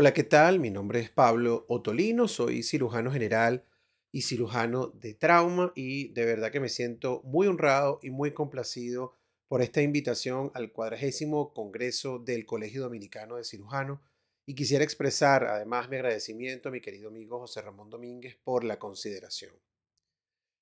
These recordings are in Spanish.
Hola, ¿qué tal? Mi nombre es Pablo Otolino, soy cirujano general y cirujano de trauma y de verdad que me siento muy honrado y muy complacido por esta invitación al cuadragésimo Congreso del Colegio Dominicano de Cirujano y quisiera expresar además mi agradecimiento a mi querido amigo José Ramón Domínguez por la consideración.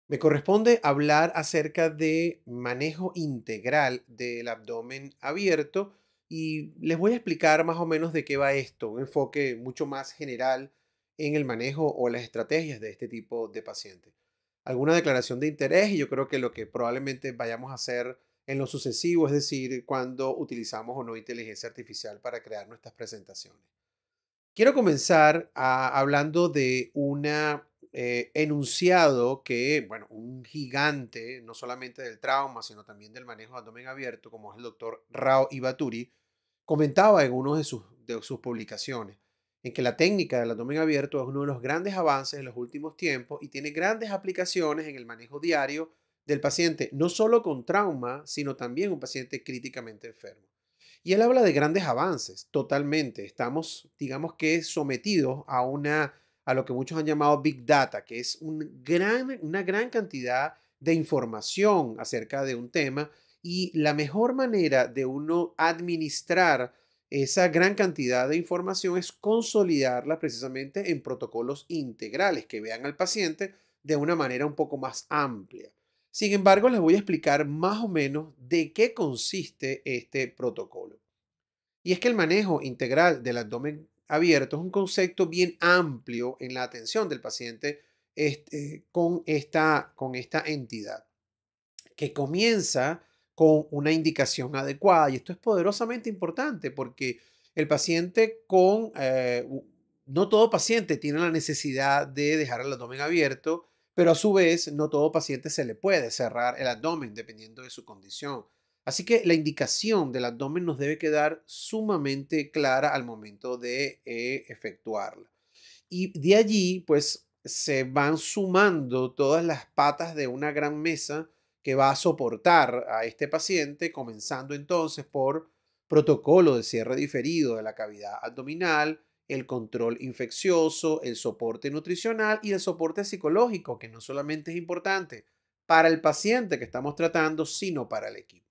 Me corresponde hablar acerca de manejo integral del abdomen abierto, y les voy a explicar más o menos de qué va esto, un enfoque mucho más general en el manejo o las estrategias de este tipo de pacientes. Alguna declaración de interés y yo creo que lo que probablemente vayamos a hacer en lo sucesivo, es decir, cuando utilizamos o no inteligencia artificial para crear nuestras presentaciones. Quiero comenzar ah, hablando de una eh, enunciado que, bueno, un gigante, no solamente del trauma, sino también del manejo de abdomen abierto, como es el doctor Rao Ibaturi, comentaba en una de sus, de sus publicaciones, en que la técnica del abdomen abierto es uno de los grandes avances en los últimos tiempos y tiene grandes aplicaciones en el manejo diario del paciente, no solo con trauma, sino también un paciente críticamente enfermo. Y él habla de grandes avances, totalmente. Estamos, digamos que, sometidos a una a lo que muchos han llamado Big Data, que es una gran cantidad de información acerca de un tema y la mejor manera de uno administrar esa gran cantidad de información es consolidarla precisamente en protocolos integrales que vean al paciente de una manera un poco más amplia. Sin embargo, les voy a explicar más o menos de qué consiste este protocolo. Y es que el manejo integral del abdomen abierto es un concepto bien amplio en la atención del paciente este, con, esta, con esta entidad, que comienza con una indicación adecuada. Y esto es poderosamente importante porque el paciente con, eh, no todo paciente tiene la necesidad de dejar el abdomen abierto, pero a su vez no todo paciente se le puede cerrar el abdomen dependiendo de su condición. Así que la indicación del abdomen nos debe quedar sumamente clara al momento de eh, efectuarla. Y de allí, pues, se van sumando todas las patas de una gran mesa que va a soportar a este paciente, comenzando entonces por protocolo de cierre diferido de la cavidad abdominal, el control infeccioso, el soporte nutricional y el soporte psicológico, que no solamente es importante para el paciente que estamos tratando, sino para el equipo.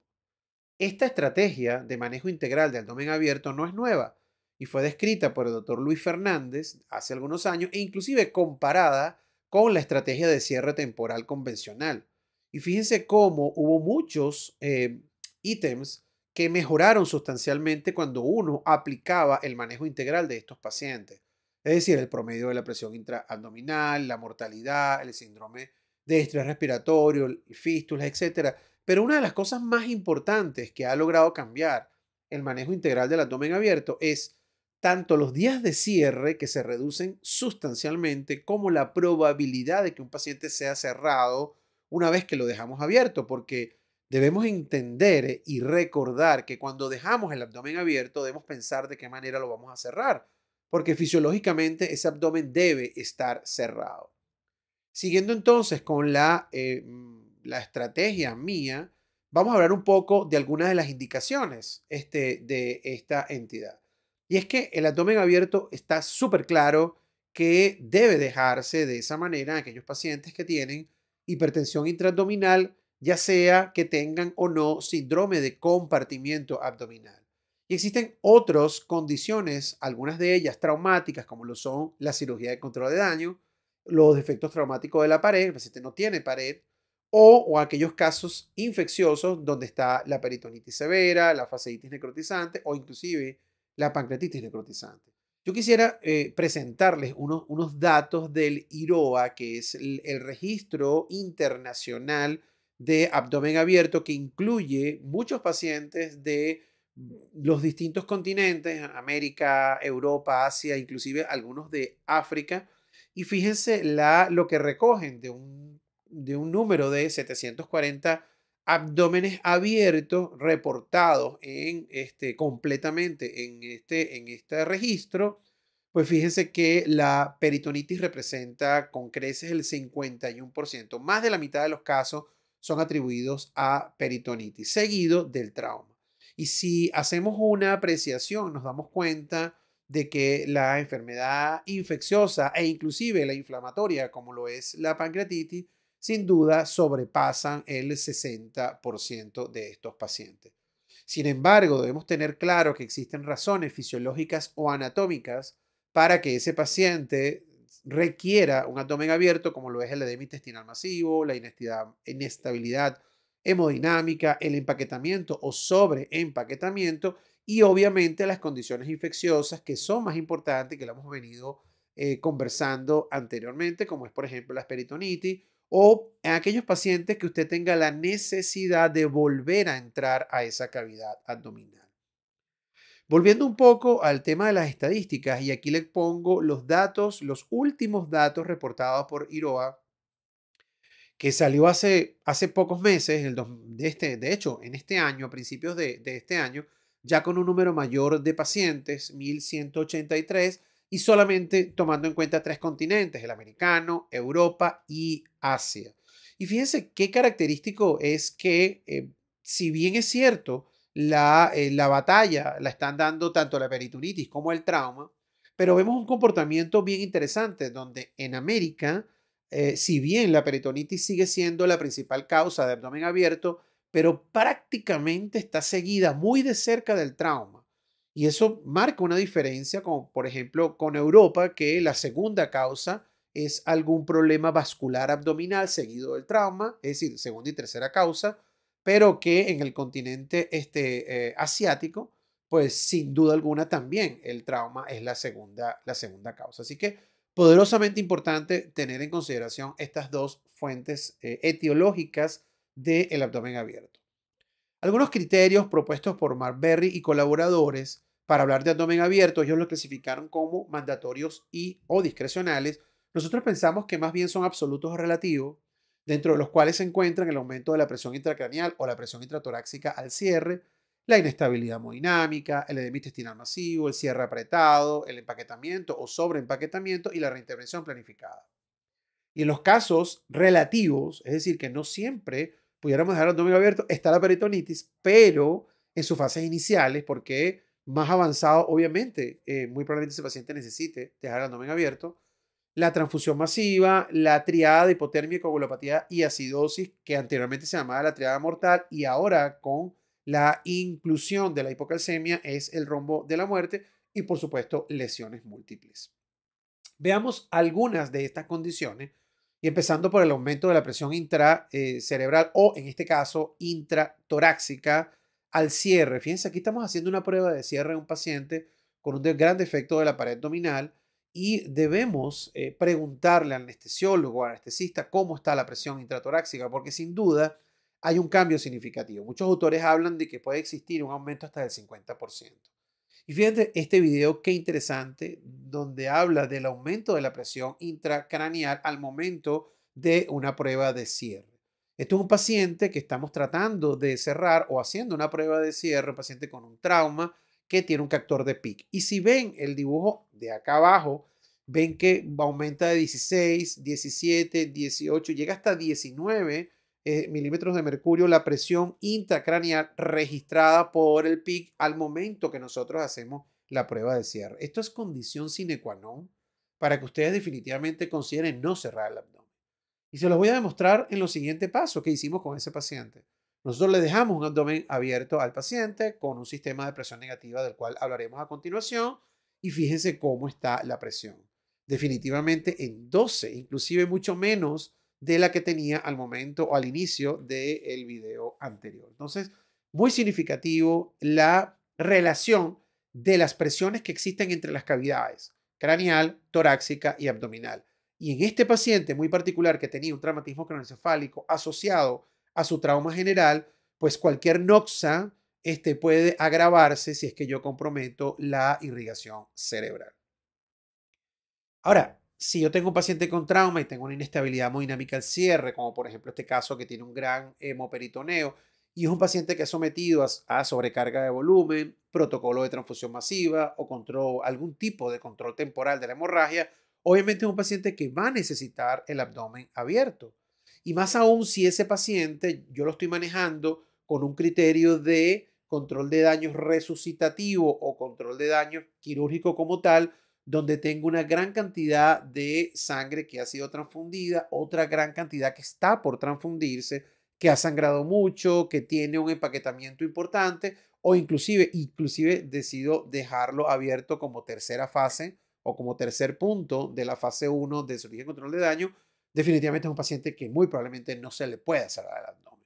Esta estrategia de manejo integral del abdomen abierto no es nueva y fue descrita por el doctor Luis Fernández hace algunos años e inclusive comparada con la estrategia de cierre temporal convencional. Y fíjense cómo hubo muchos eh, ítems que mejoraron sustancialmente cuando uno aplicaba el manejo integral de estos pacientes. Es decir, el promedio de la presión intraabdominal, la mortalidad, el síndrome de estrés respiratorio, fístulas, etcétera pero una de las cosas más importantes que ha logrado cambiar el manejo integral del abdomen abierto es tanto los días de cierre que se reducen sustancialmente como la probabilidad de que un paciente sea cerrado una vez que lo dejamos abierto, porque debemos entender y recordar que cuando dejamos el abdomen abierto debemos pensar de qué manera lo vamos a cerrar, porque fisiológicamente ese abdomen debe estar cerrado. Siguiendo entonces con la eh, la estrategia mía, vamos a hablar un poco de algunas de las indicaciones este, de esta entidad. Y es que el abdomen abierto está súper claro que debe dejarse de esa manera a aquellos pacientes que tienen hipertensión intraabdominal, ya sea que tengan o no síndrome de compartimiento abdominal. Y existen otras condiciones, algunas de ellas traumáticas, como lo son la cirugía de control de daño, los defectos traumáticos de la pared, el paciente no tiene pared, o, aquellos casos infecciosos donde está la peritonitis severa, la fascitis necrotizante o inclusive la pancreatitis necrotizante. Yo quisiera eh, presentarles unos, unos, datos del IROA, que es el, registro internacional de abdomen abierto que incluye muchos pacientes de los distintos continentes, América, Europa, Asia, inclusive algunos de África. Y fíjense la, lo que recogen de un de un número de 740 abdómenes abiertos reportados en este, completamente en este, en este registro, pues fíjense que la peritonitis representa con creces el 51%. Más de la mitad de los casos son atribuidos a peritonitis, seguido del trauma. Y si hacemos una apreciación, nos damos cuenta de que la enfermedad infecciosa e inclusive la inflamatoria, como lo es la pancreatitis, sin duda sobrepasan el 60% de estos pacientes. Sin embargo, debemos tener claro que existen razones fisiológicas o anatómicas para que ese paciente requiera un abdomen abierto, como lo es el edema intestinal masivo, la inestabilidad hemodinámica, el empaquetamiento o empaquetamiento y obviamente las condiciones infecciosas que son más importantes que lo hemos venido eh, conversando anteriormente, como es por ejemplo la peritonitis o en aquellos pacientes que usted tenga la necesidad de volver a entrar a esa cavidad abdominal. Volviendo un poco al tema de las estadísticas, y aquí le pongo los datos, los últimos datos reportados por IROA, que salió hace, hace pocos meses, este, de, hecho, en este año, a principios de, de este año, ya con un número mayor de pacientes, 1183, y solamente tomando en cuenta tres continentes, el americano, Europa y Asia. Y fíjense qué característico es que, eh, si bien es cierto, la, eh, la batalla la están dando tanto la peritonitis como el trauma, pero vemos un comportamiento bien interesante donde en América, eh, si bien la peritonitis sigue siendo la principal causa de abdomen abierto, pero prácticamente está seguida muy de cerca del trauma. Y eso marca una diferencia como por ejemplo, con Europa, que la segunda causa es algún problema vascular abdominal seguido del trauma, es decir, segunda y tercera causa, pero que en el continente este, eh, asiático, pues sin duda alguna también el trauma es la segunda, la segunda causa. Así que poderosamente importante tener en consideración estas dos fuentes eh, etiológicas del abdomen abierto. Algunos criterios propuestos por Mark Berry y colaboradores para hablar de abdomen abierto, ellos los clasificaron como mandatorios y o discrecionales. Nosotros pensamos que más bien son absolutos o relativos, dentro de los cuales se encuentran el aumento de la presión intracraneal o la presión intratoráxica al cierre, la inestabilidad hemodinámica, el edema intestinal masivo, el cierre apretado, el empaquetamiento o sobreempaquetamiento y la reintervención planificada. Y en los casos relativos, es decir, que no siempre pudiéramos dejar el abdomen abierto, está la peritonitis, pero en sus fases iniciales, porque más avanzado, obviamente, eh, muy probablemente ese paciente necesite dejar el abdomen abierto, la transfusión masiva, la triada de hipotermia, coagulopatía y acidosis, que anteriormente se llamaba la triada mortal y ahora con la inclusión de la hipocalcemia es el rombo de la muerte y por supuesto lesiones múltiples. Veamos algunas de estas condiciones y empezando por el aumento de la presión intracerebral o en este caso intratoráxica al cierre. Fíjense, aquí estamos haciendo una prueba de cierre de un paciente con un gran defecto de la pared abdominal y debemos eh, preguntarle al anestesiólogo o anestesista cómo está la presión intratoráxica, porque sin duda hay un cambio significativo. Muchos autores hablan de que puede existir un aumento hasta del 50%. Y fíjense este video, qué interesante, donde habla del aumento de la presión intracraneal al momento de una prueba de cierre. Esto es un paciente que estamos tratando de cerrar o haciendo una prueba de cierre, un paciente con un trauma que tiene un captor de PIC. Y si ven el dibujo de acá abajo, ven que aumenta de 16, 17, 18, llega hasta 19 eh, milímetros de mercurio la presión intracraneal registrada por el PIC al momento que nosotros hacemos la prueba de cierre. Esto es condición sine qua non para que ustedes definitivamente consideren no cerrar el abdomen. Y se los voy a demostrar en los siguientes pasos que hicimos con ese paciente. Nosotros le dejamos un abdomen abierto al paciente con un sistema de presión negativa del cual hablaremos a continuación y fíjense cómo está la presión. Definitivamente en 12, inclusive mucho menos de la que tenía al momento o al inicio del video anterior. Entonces, muy significativo la relación de las presiones que existen entre las cavidades craneal, torácica y abdominal. Y en este paciente muy particular que tenía un traumatismo cronoencefálico asociado a su trauma general, pues cualquier noxa este, puede agravarse si es que yo comprometo la irrigación cerebral. Ahora, si yo tengo un paciente con trauma y tengo una inestabilidad hemodinámica al cierre, como por ejemplo este caso que tiene un gran eh, hemoperitoneo, y es un paciente que ha sometido a, sobrecarga de volumen, protocolo de transfusión masiva o control, algún tipo de control temporal de la hemorragia, obviamente es un paciente que va a necesitar el abdomen abierto. Y más aún si ese paciente yo lo estoy manejando con un criterio de control de daños resucitativo o control de daños quirúrgico como tal, donde tengo una gran cantidad de sangre que ha sido transfundida, otra gran cantidad que está por transfundirse, que ha sangrado mucho, que tiene un empaquetamiento importante o inclusive, inclusive decido dejarlo abierto como tercera fase o como tercer punto de la fase 1 de cirugía y control de daño, definitivamente es un paciente que muy probablemente no se le puede cerrar el abdomen.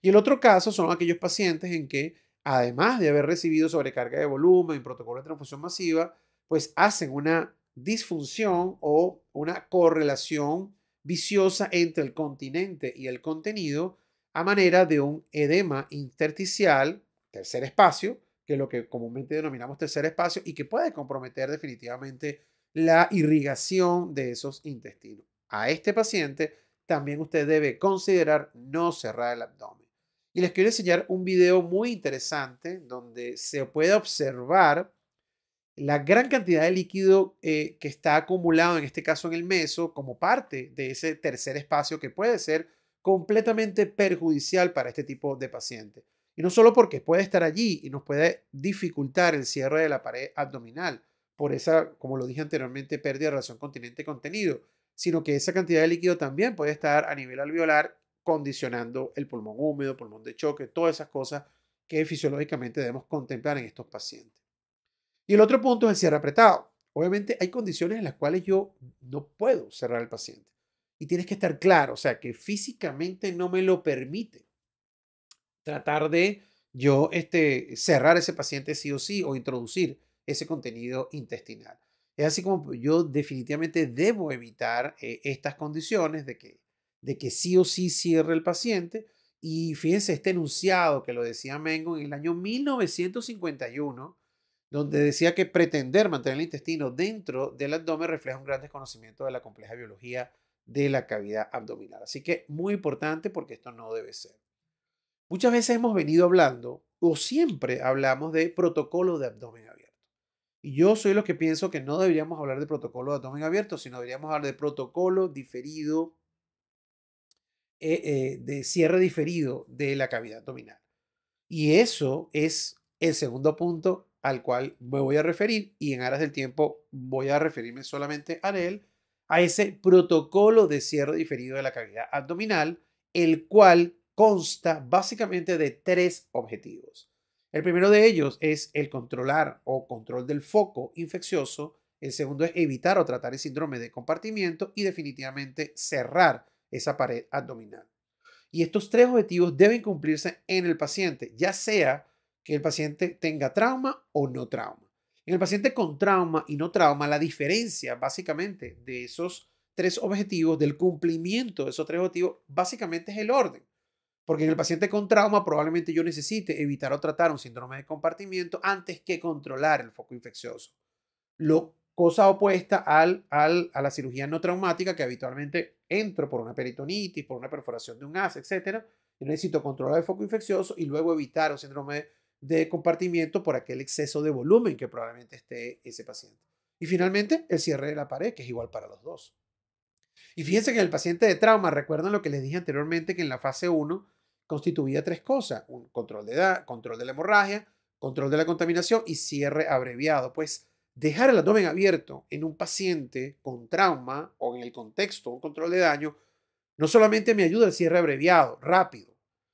Y el otro caso son aquellos pacientes en que, además de haber recibido sobrecarga de volumen, protocolo de transfusión masiva, pues hacen una disfunción o una correlación viciosa entre el continente y el contenido a manera de un edema intersticial, tercer espacio, que es lo que comúnmente denominamos tercer espacio y que puede comprometer definitivamente la irrigación de esos intestinos. A este paciente también usted debe considerar no cerrar el abdomen. Y les quiero enseñar un video muy interesante donde se puede observar la gran cantidad de líquido eh, que está acumulado, en este caso en el meso, como parte de ese tercer espacio que puede ser completamente perjudicial para este tipo de paciente. Y no solo porque puede estar allí y nos puede dificultar el cierre de la pared abdominal por esa, como lo dije anteriormente, pérdida de relación continente-contenido, sino que esa cantidad de líquido también puede estar a nivel alveolar condicionando el pulmón húmedo, pulmón de choque, todas esas cosas que fisiológicamente debemos contemplar en estos pacientes. Y el otro punto es el cierre apretado. Obviamente hay condiciones en las cuales yo no puedo cerrar al paciente. Y tienes que estar claro, o sea, que físicamente no me lo permite tratar de yo este, cerrar ese paciente sí o sí o introducir ese contenido intestinal. Es así como yo definitivamente debo evitar eh, estas condiciones de que, de que sí o sí cierre el paciente. Y fíjense este enunciado que lo decía Mengo en el año 1951 donde decía que pretender mantener el intestino dentro del abdomen refleja un gran desconocimiento de la compleja biología de la cavidad abdominal. Así que muy importante porque esto no debe ser. Muchas veces hemos venido hablando o siempre hablamos de protocolo de abdomen abierto. Y yo soy los que pienso que no deberíamos hablar de protocolo de abdomen abierto, sino deberíamos hablar de protocolo diferido, eh, eh, de cierre diferido de la cavidad abdominal. Y eso es el segundo punto al cual me voy a referir y en aras del tiempo voy a referirme solamente a él, a ese protocolo de cierre diferido de la cavidad abdominal, el cual consta básicamente de tres objetivos. El primero de ellos es el controlar o control del foco infeccioso, el segundo es evitar o tratar el síndrome de compartimiento y definitivamente cerrar esa pared abdominal. Y estos tres objetivos deben cumplirse en el paciente, ya sea que el paciente tenga trauma o no trauma. En el paciente con trauma y no trauma, la diferencia básicamente de esos tres objetivos, del cumplimiento de esos tres objetivos, básicamente es el orden. Porque en el paciente con trauma probablemente yo necesite evitar o tratar un síndrome de compartimiento antes que controlar el foco infeccioso. Lo, cosa opuesta al, a la cirugía no traumática que habitualmente entro por una peritonitis, por una perforación de un as, etc. Yo necesito controlar el foco infeccioso y luego evitar un síndrome de de compartimiento por aquel exceso de volumen que probablemente esté ese paciente. Y finalmente, el cierre de la pared, que es igual para los dos. Y fíjense que en el paciente de trauma, recuerdan lo que les dije anteriormente, que en la fase 1 constituía tres cosas, un control de edad, control de la hemorragia, control de la contaminación y cierre abreviado. Pues dejar el abdomen abierto en un paciente con trauma o en el contexto de un control de daño, no solamente me ayuda el cierre abreviado, rápido,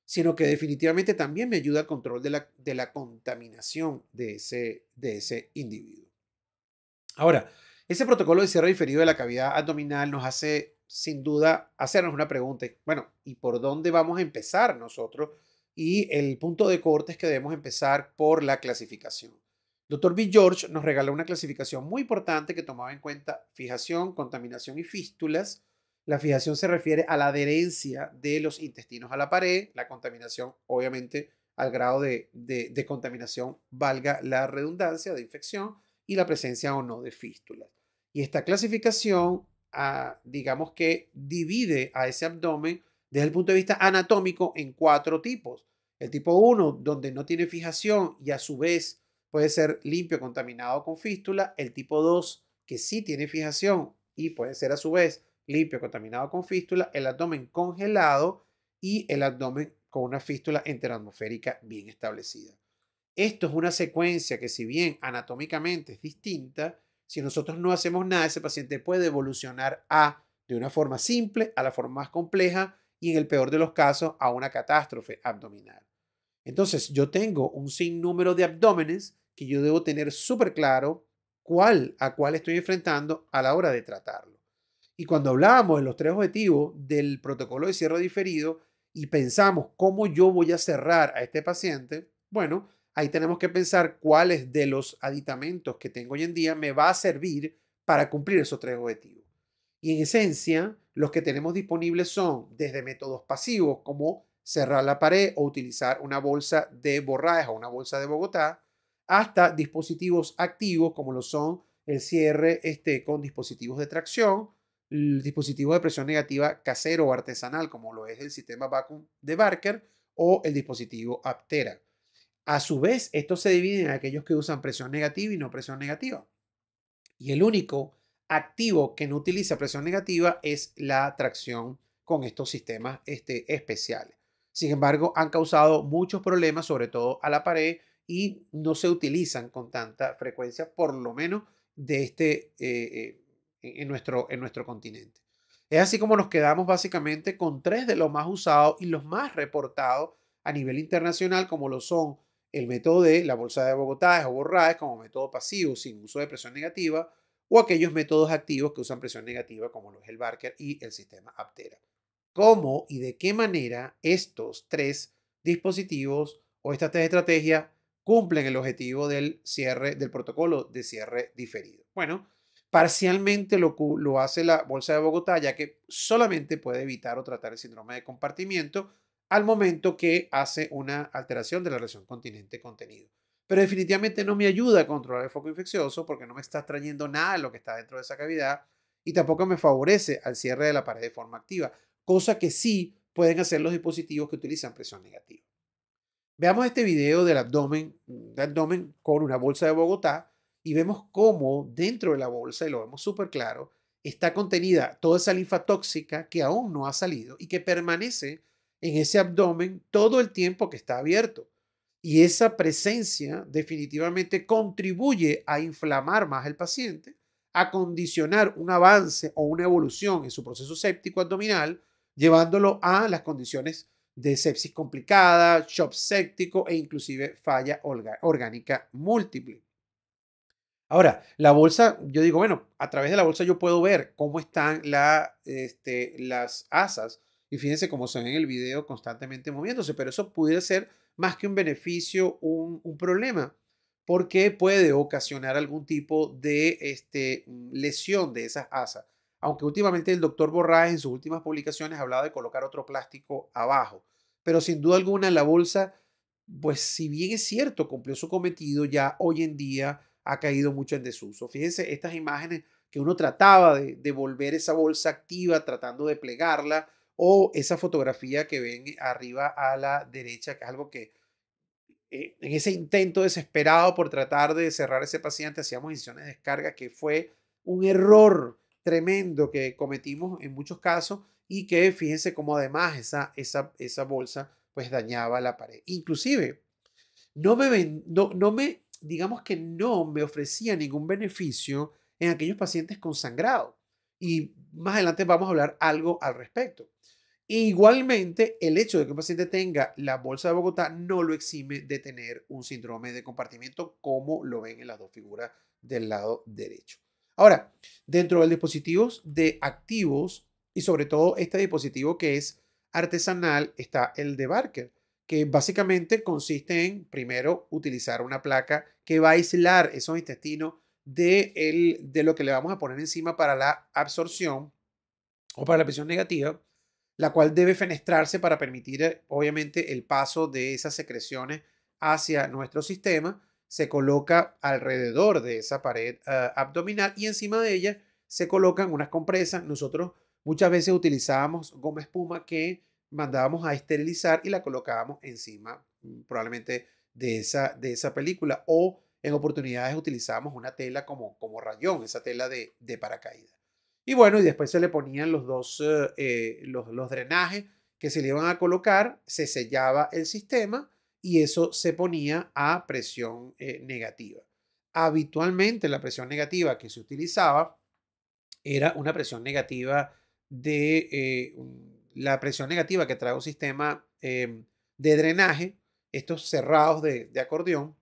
sino que definitivamente también me ayuda al control de la, contaminación de ese, de ese individuo. Ahora, ese protocolo de cierre diferido de la cavidad abdominal nos hace, sin duda, hacernos una pregunta. Bueno, ¿y por dónde vamos a empezar nosotros? Y el punto de corte es que debemos empezar por la clasificación. Dr. B. George nos regaló una clasificación muy importante que tomaba en cuenta fijación, contaminación y fístulas, la fijación se refiere a la adherencia de los intestinos a la pared, la contaminación obviamente al grado de, de, contaminación, valga la redundancia, de infección y la presencia o no de fístulas. Y esta clasificación, ah, digamos que divide a ese abdomen desde el punto de vista anatómico en cuatro tipos. El tipo 1, donde no tiene fijación y a su vez puede ser limpio contaminado con fístula. El tipo 2, que sí tiene fijación y puede ser a su vez limpio contaminado con fístula, el abdomen congelado y el abdomen con una fístula enteroatmosférica bien establecida. Esto es una secuencia que si bien anatómicamente es distinta, si nosotros no hacemos nada, ese paciente puede evolucionar a de una forma simple a la forma más compleja y en el peor de los casos a una catástrofe abdominal. Entonces yo tengo un sinnúmero de abdómenes que yo debo tener súper claro cuál a cuál estoy enfrentando a la hora de tratarlo. Y cuando hablábamos de los tres objetivos del protocolo de cierre diferido y pensamos cómo yo voy a cerrar a este paciente, bueno, ahí tenemos que pensar cuáles de los aditamentos que tengo hoy en día me va a servir para cumplir esos tres objetivos. Y en esencia, los que tenemos disponibles son desde métodos pasivos como cerrar la pared o utilizar una bolsa de borraje o una bolsa de Bogotá, hasta dispositivos activos como lo son el cierre este, con dispositivos de tracción el dispositivo de presión negativa casero o artesanal, como lo es el sistema vacuum de Barker o el dispositivo Aptera. A su vez, estos se dividen en aquellos que usan presión negativa y no presión negativa. Y el único activo que no utiliza presión negativa es la tracción con estos sistemas este, especiales. Sin embargo, han causado muchos problemas, sobre todo a la pared, y no se utilizan con tanta frecuencia, por lo menos de este eh, eh en nuestro, en nuestro continente. Es así como nos quedamos básicamente con tres de los más usados y los más reportados a nivel internacional, como lo son el método de la Bolsa de Bogotá o Borraes como método pasivo sin uso de presión negativa, o aquellos métodos activos que usan presión negativa, como lo es el Barker y el sistema Aptera. ¿Cómo y de qué manera estos tres dispositivos o estas tres estrategias cumplen el objetivo del cierre del protocolo de cierre diferido? Bueno, Parcialmente lo, lo hace la Bolsa de Bogotá, ya que solamente puede evitar o tratar el síndrome de compartimiento al momento que hace una alteración de la relación continente-contenido. Pero definitivamente no me ayuda a controlar el foco infeccioso porque no me está trayendo nada lo que está dentro de esa cavidad y tampoco me favorece al cierre de la pared de forma activa, cosa que sí pueden hacer los dispositivos que utilizan presión negativa. Veamos este video del abdomen, del abdomen con una bolsa de Bogotá y vemos cómo dentro de la bolsa, y lo vemos súper claro, está contenida toda esa linfa tóxica que aún no ha salido y que permanece en ese abdomen todo el tiempo que está abierto. Y esa presencia definitivamente contribuye a inflamar más el paciente, a condicionar un avance o una evolución en su proceso séptico abdominal, llevándolo a las condiciones de sepsis complicada, shock séptico e inclusive falla orgánica múltiple. Ahora, la bolsa, yo digo, bueno, a través de la bolsa yo puedo ver cómo están este, las asas y fíjense cómo se ven en el video constantemente moviéndose, pero eso pudiera ser más que un beneficio, un, problema, porque puede ocasionar algún tipo de este, mm, lesión de esas asas. Aunque últimamente el doctor Borraes en sus últimas publicaciones ha hablado de colocar otro plástico abajo, pero sin duda alguna la bolsa, pues si bien es cierto, cumplió su cometido, ya hoy en día ha caído mucho en desuso. Fíjense estas imágenes que uno trataba de, de volver esa bolsa activa tratando de plegarla o esa fotografía que ven arriba a la derecha, que es algo que eh, en ese intento desesperado por tratar de cerrar ese paciente hacíamos incisiones de descarga, que fue un error tremendo que cometimos en muchos casos y que fíjense cómo además esa, esa, esa bolsa pues dañaba la pared. Inclusive, no me, ven, no me digamos que no me ofrecía ningún beneficio en aquellos pacientes con sangrado. Y más adelante vamos a hablar algo al respecto. E igualmente, el hecho de que un paciente tenga la bolsa de Bogotá no lo exime de tener un síndrome de compartimiento como lo ven en las dos figuras del lado derecho. Ahora, dentro del dispositivo de activos y sobre todo este dispositivo que es artesanal está el de Barker que básicamente consiste en, primero, utilizar una placa que va a aislar esos intestinos de, el, de lo que le vamos a poner encima para la absorción o para la presión negativa, la cual debe fenestrarse para permitir, eh, obviamente, el paso de esas secreciones hacia nuestro sistema. Se coloca alrededor de esa pared eh, abdominal y encima de ella se colocan unas compresas. Nosotros muchas veces utilizábamos goma espuma que mandábamos a esterilizar y la colocábamos encima mm, probablemente de esa, de esa película o en oportunidades utilizábamos una tela como, como rayón, esa tela de, de paracaídas. Y bueno, y después se le ponían los dos, eh, eh, los, drenajes que se le iban a colocar, se sellaba el sistema y eso se ponía a presión eh, negativa. Habitualmente la presión negativa que se utilizaba era una presión negativa de la presión negativa que trae un sistema em, de drenaje, estos cerrados de, acordeón,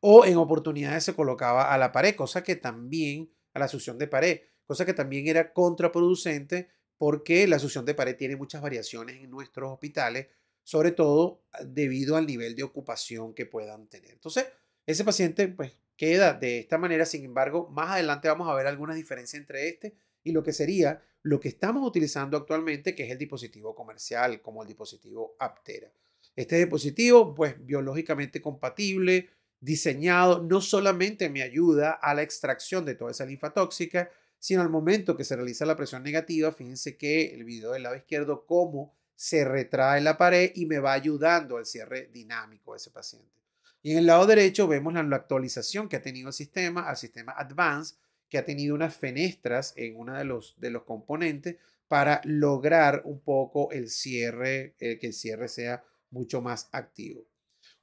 o en oportunidades se colocaba a la pared, cosa que también, a la succión de pared, cosa que también era contraproducente porque la succión de pared tiene muchas variaciones en nuestros hospitales, sobre todo ah, debido al nivel de ocupación que puedan tener. Entonces, ese paciente pues queda de esta manera, sin embargo, más adelante vamos a ver alguna diferencia entre este y lo que sería lo que estamos utilizando actualmente, que es el dispositivo comercial, como el dispositivo Aptera. Este dispositivo, pues biológicamente compatible, diseñado, no solamente me ayuda a la extracción de toda esa linfa tóxica, sino al momento que se realiza la presión negativa, fíjense que el video del lado izquierdo, cómo se retrae la pared y me va ayudando al cierre dinámico de ese paciente. Y en el lado derecho vemos la actualización que ha tenido el sistema al sistema Advanced, que ha tenido unas fenestras en uno de los, de los componentes para lograr un poco el cierre, eh, que el cierre sea mucho más activo.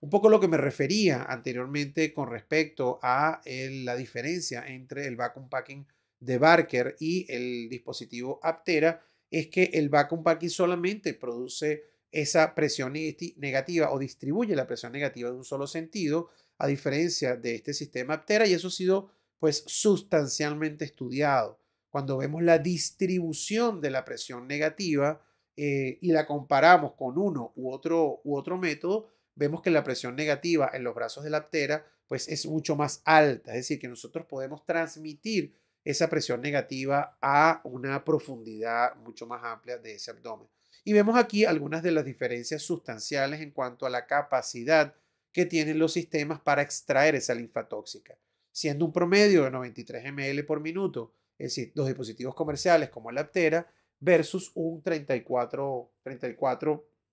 Un poco lo que me refería anteriormente con respecto a la diferencia entre el vacuum packing de Barker y el dispositivo Aptera es que el vacuum packing solamente produce esa presión negativa o distribuye la presión negativa de un solo sentido, a diferencia de este sistema Aptera, y eso ha sido pues sustancialmente estudiado. Cuando vemos la distribución de la presión negativa eh, y la comparamos con uno u otro, u otro método, vemos que la presión negativa en los brazos de la ptera pues es mucho más alta, es decir, que nosotros podemos transmitir esa presión negativa a una profundidad mucho más amplia de ese abdomen. Y vemos aquí algunas de las diferencias sustanciales en cuanto a la capacidad que tienen los sistemas para extraer esa linfa tóxica siendo un promedio de 93 ml por minuto, es decir, los dispositivos comerciales como la Aptera versus un 34,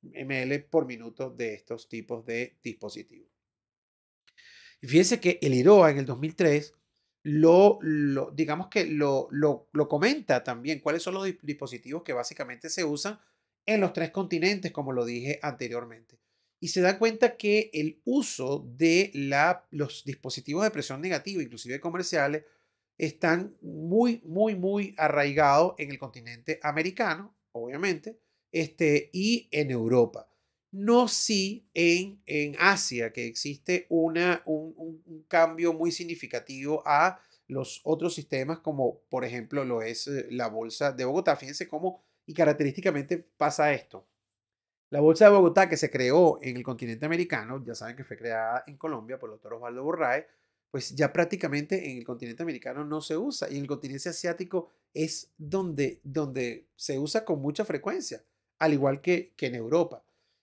ml por minuto de estos tipos de dispositivos. Y fíjense que el IROA en el 2003 lo, digamos que lo, lo, lo, comenta también cuáles son los dispositivos que básicamente se usan en los tres continentes, como lo dije anteriormente y se da cuenta que el uso de la, los dispositivos de presión negativa, inclusive comerciales, están muy, muy, muy arraigados en el continente americano, obviamente, este, y en Europa. No sí en, en Asia, que existe una, un, un, cambio muy significativo a los otros sistemas, como por ejemplo lo es eh, la Bolsa de Bogotá. Fíjense cómo y característicamente pasa esto. La Bolsa de Bogotá, que se creó en el continente americano, ya saben que fue creada en Colombia por el doctor Osvaldo Borrae, pues ya prácticamente en el continente americano no se usa y en el continente asiático es donde, donde se usa con mucha frecuencia, al igual que en Europa.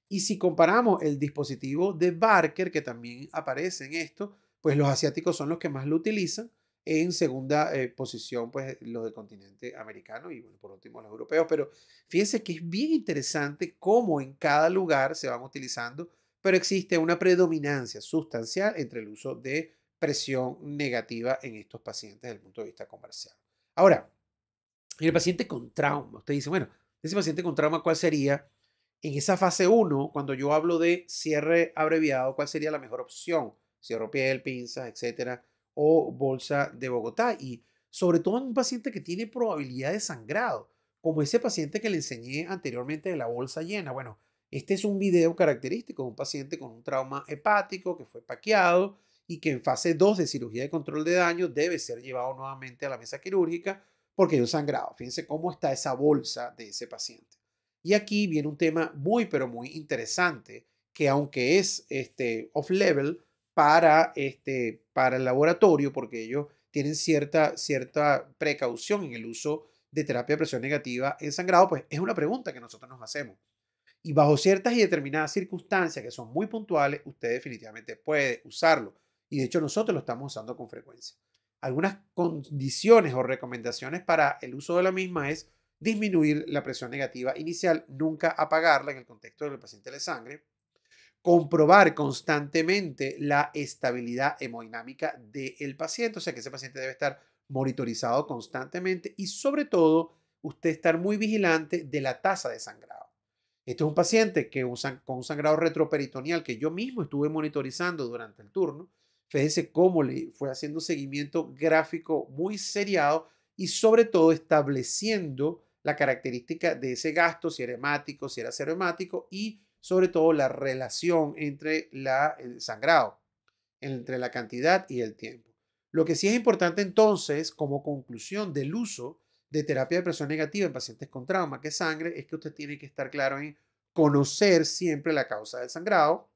Y si comparamos el dispositivo de Barker, que también aparece en esto, pues los asiáticos son los que más lo utilizan en segunda eh, posición, pues los del continente americano y bueno, por último los europeos. Pero fíjense que es bien interesante cómo en cada lugar se van utilizando, pero existe una predominancia sustancial entre el uso de presión negativa en estos pacientes desde el punto de vista comercial. Ahora, en el paciente con trauma, usted dice, bueno, ese paciente con trauma, ¿cuál sería? En esa fase 1, cuando yo hablo de cierre abreviado, ¿cuál sería la mejor opción? Cierro piel, pinzas, etcétera o Bolsa de Bogotá. Y sobre todo en un paciente que tiene probabilidad de sangrado, como ese paciente que le enseñé anteriormente de la bolsa llena. Bueno, este es un video característico de un paciente con un trauma hepático que fue paqueado y que en fase 2 de cirugía de control de daño debe ser llevado nuevamente a la mesa quirúrgica porque hay sangrado. Fíjense cómo está esa bolsa de ese paciente. Y aquí viene un tema muy, pero muy interesante, que aunque es este, off-level, para, este, para el laboratorio, porque ellos tienen cierta, cierta precaución en el uso de terapia de presión negativa en sangrado, pues es una pregunta que nosotros nos hacemos. Y bajo ciertas y determinadas circunstancias que son muy puntuales, usted definitivamente puede usarlo. Y de hecho nosotros lo estamos usando con frecuencia. Algunas condiciones o recomendaciones para el uso de la misma es disminuir la presión negativa inicial, nunca apagarla en el contexto del paciente de sangre, comprobar constantemente la estabilidad hemodinámica del paciente, o sea que ese paciente debe estar monitorizado constantemente y sobre todo usted estar muy vigilante de la tasa de sangrado. Este es un paciente que con un sangrado retroperitoneal que yo mismo estuve monitorizando durante el turno. Fíjense cómo le fue haciendo un seguimiento gráfico muy seriado y sobre todo estableciendo la característica de ese gasto, si era hemático, si era serohemático y sobre todo la relación entre la, el sangrado, entre la cantidad y el tiempo. Lo que sí es importante entonces, como conclusión del uso de terapia de presión negativa en pacientes con trauma, que sangre, es que usted tiene que estar claro en conocer siempre la causa del sangrado,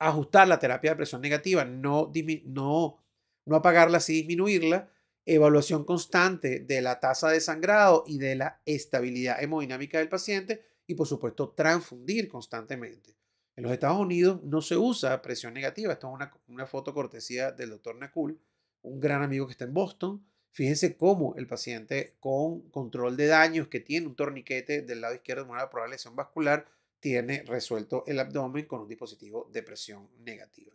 ajustar la terapia de presión negativa, no, no apagarla, sí disminuirla, evaluación constante de la tasa de sangrado y de la estabilidad hemodinámica del paciente y por supuesto transfundir constantemente. En los Estados Unidos no se usa presión negativa. Esta es una, una foto cortesía del doctor Nacul, un gran amigo que está en Boston. Fíjense cómo el paciente con control de daños que tiene un torniquete del lado izquierdo de una probable lesión vascular tiene resuelto el abdomen con un dispositivo de presión negativa.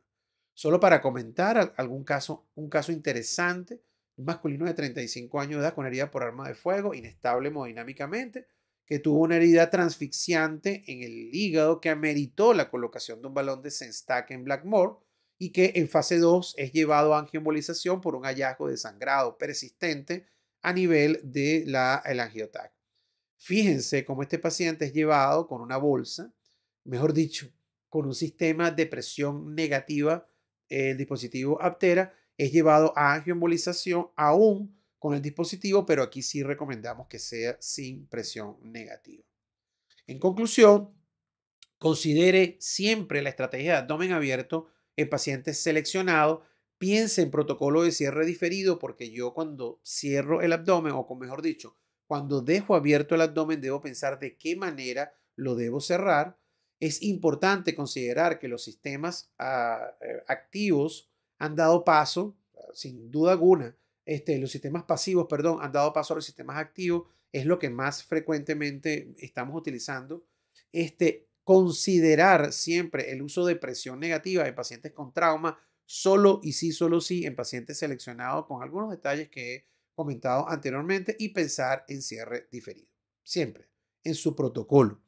Solo para comentar algún caso, un caso interesante, un masculino de 35 años de edad con herida por arma de fuego, inestable hemodinámicamente, que tuvo una herida transfixiante en el hígado que ameritó la colocación de un balón de Senstack en Blackmore y que en fase 2 es llevado a angiomolización por un hallazgo de sangrado persistente a nivel del de angiotac. Fíjense cómo este paciente es llevado con una bolsa, mejor dicho, con un sistema de presión negativa, el dispositivo aptera, es llevado a angioembolización aún con el dispositivo, pero aquí sí recomendamos que sea sin presión negativa. En conclusión, considere siempre la estrategia de abdomen abierto en pacientes seleccionados. Piense en protocolo de cierre diferido porque yo cuando cierro el abdomen, o mejor dicho, cuando dejo abierto el abdomen, debo pensar de qué manera lo debo cerrar. Es importante considerar que los sistemas ah, eh, activos han dado paso, sin duda alguna, este, los sistemas pasivos, perdón, han dado paso a los sistemas activos, es lo que más frecuentemente estamos utilizando. Este, considerar siempre el uso de presión negativa en pacientes con trauma, solo y sí, solo sí, en pacientes seleccionados con algunos detalles que he comentado anteriormente y pensar en cierre diferido, siempre, en su protocolo.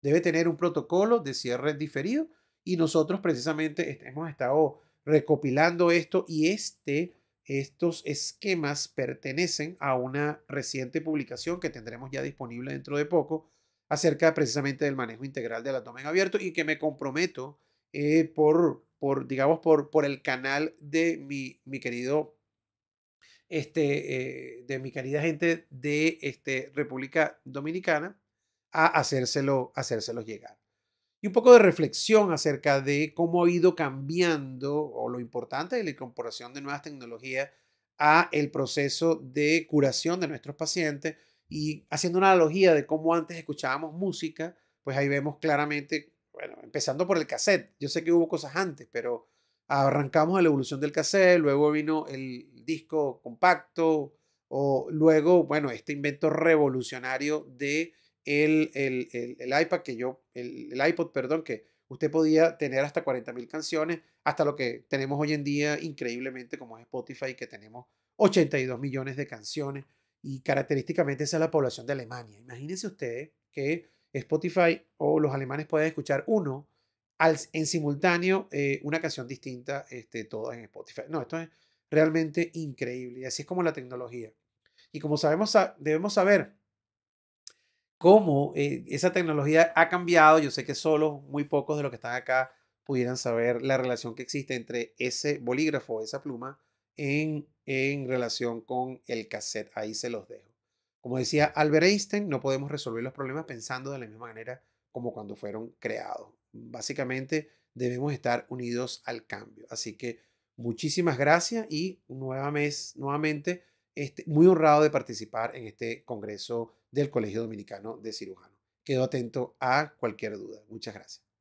Debe tener un protocolo de cierre diferido y nosotros precisamente hemos estado recopilando esto y este estos esquemas pertenecen a una reciente publicación que tendremos ya disponible dentro de poco acerca precisamente del manejo integral del abdomen abierto y que me comprometo eh, por, por, digamos, por, por el canal de mi, mi querido, este, eh, de mi querida gente de este, República Dominicana a hacérselo, hacérselo llegar y un poco de reflexión acerca de cómo ha ido cambiando o lo importante de la incorporación de nuevas tecnologías a el proceso de curación de nuestros pacientes y haciendo una analogía de cómo antes escuchábamos música, pues ahí vemos claramente, bueno, empezando por el cassette, yo sé que hubo cosas antes, pero arrancamos a la evolución del cassette, luego vino el disco compacto, o luego, bueno, este invento revolucionario de el, el, iPad que yo, el, iPod, perdón, que usted podía tener hasta 40.000 canciones, hasta lo que tenemos hoy en día increíblemente como es Spotify, que tenemos 82 millones de canciones y característicamente esa es la población de Alemania. Imagínense ustedes que Spotify o los alemanes pueden escuchar uno al, en simultáneo eh, una canción distinta, este, todas en Spotify. No, esto es realmente increíble y así es como la tecnología. Y como sabemos, debemos saber cómo eh, esa tecnología ha cambiado. Yo sé que solo muy pocos de los que están acá pudieran saber la relación que existe entre ese bolígrafo, esa pluma, en, en relación con el cassette. Ahí se los dejo. Como decía Albert Einstein, no podemos resolver los problemas pensando de la misma manera como cuando fueron creados. Básicamente debemos estar unidos al cambio. Así que muchísimas gracias y mes nuevamente este, muy honrado de participar en este Congreso del Colegio Dominicano de Cirujanos. Quedo atento a cualquier duda. Muchas gracias.